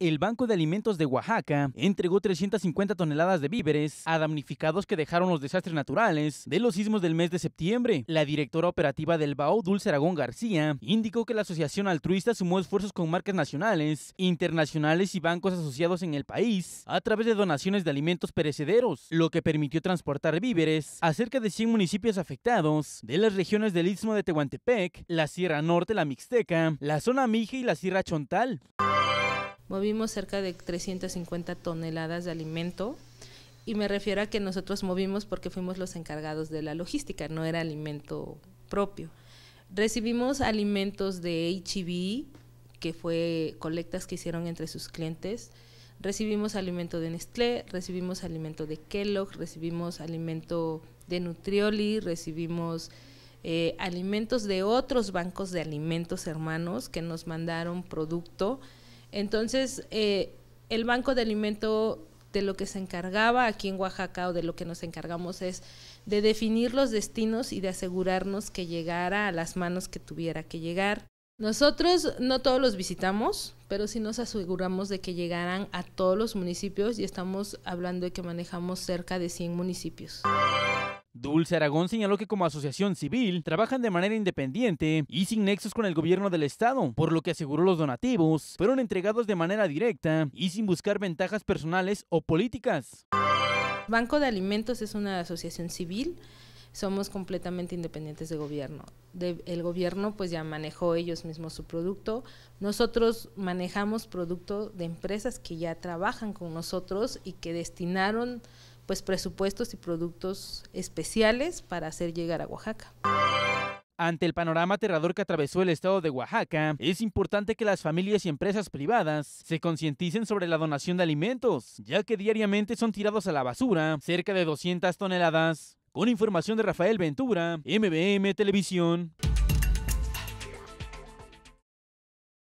El Banco de Alimentos de Oaxaca entregó 350 toneladas de víveres a damnificados que dejaron los desastres naturales de los sismos del mes de septiembre. La directora operativa del BAO, Dulce Aragón García, indicó que la asociación altruista sumó esfuerzos con marcas nacionales, internacionales y bancos asociados en el país a través de donaciones de alimentos perecederos, lo que permitió transportar víveres a cerca de 100 municipios afectados de las regiones del Istmo de Tehuantepec, la Sierra Norte, la Mixteca, la zona Mije y la Sierra Chontal movimos cerca de 350 toneladas de alimento y me refiero a que nosotros movimos porque fuimos los encargados de la logística, no era alimento propio. Recibimos alimentos de HIV, que fue colectas que hicieron entre sus clientes. Recibimos alimento de Nestlé, recibimos alimento de Kellogg, recibimos alimento de Nutrioli, recibimos eh, alimentos de otros bancos de alimentos hermanos que nos mandaron producto entonces, eh, el Banco de Alimento de lo que se encargaba aquí en Oaxaca o de lo que nos encargamos es de definir los destinos y de asegurarnos que llegara a las manos que tuviera que llegar. Nosotros no todos los visitamos, pero sí nos aseguramos de que llegaran a todos los municipios y estamos hablando de que manejamos cerca de 100 municipios. Dulce Aragón señaló que como asociación civil trabajan de manera independiente y sin nexos con el gobierno del estado, por lo que aseguró los donativos fueron entregados de manera directa y sin buscar ventajas personales o políticas. Banco de Alimentos es una asociación civil, somos completamente independientes de gobierno. el gobierno pues ya manejó ellos mismos su producto, nosotros manejamos producto de empresas que ya trabajan con nosotros y que destinaron pues presupuestos y productos especiales para hacer llegar a Oaxaca. Ante el panorama aterrador que atravesó el estado de Oaxaca, es importante que las familias y empresas privadas se concienticen sobre la donación de alimentos, ya que diariamente son tirados a la basura cerca de 200 toneladas. Con información de Rafael Ventura, MBM Televisión.